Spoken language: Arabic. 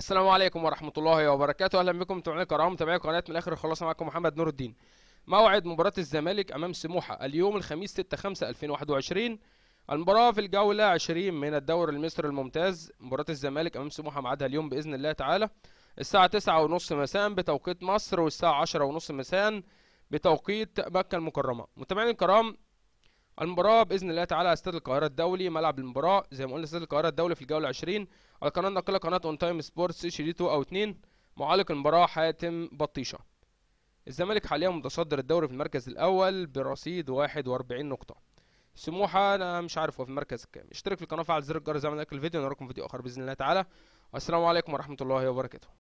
السلام عليكم ورحمة الله وبركاته أهلا بكم متابعينا الكرام متابعي قناة من الآخر خلاص معكم محمد نور الدين موعد مباراة الزمالك أمام سموحة اليوم الخميس 6 5 2021 المباراة في الجولة 20 من الدوري المصري الممتاز مباراة الزمالك أمام سموحة ميعادها اليوم بإذن الله تعالى الساعة 9:30 مساء بتوقيت مصر والساعة 10:30 مساء بتوقيت مكة المكرمة متابعينا الكرام المباراة بإذن الله تعالى استاد القاهرة الدولي ملعب المباراة زي ما قلنا استاد القاهرة الدولي في الجولة 20 على القناة الناقلة قناة اون تايم سبورتس شريطه أو اتنين معلق المباراة حاتم بطيشة الزمالك حاليا متصدر الدوري في المركز الأول برصيد 41 نقطة سموحة أنا مش عارف هو في المركز الكام اشترك في القناة وفعل زر الجرس زي ما الفيديو نراكم فيديو آخر بإذن الله تعالى والسلام عليكم ورحمة الله وبركاته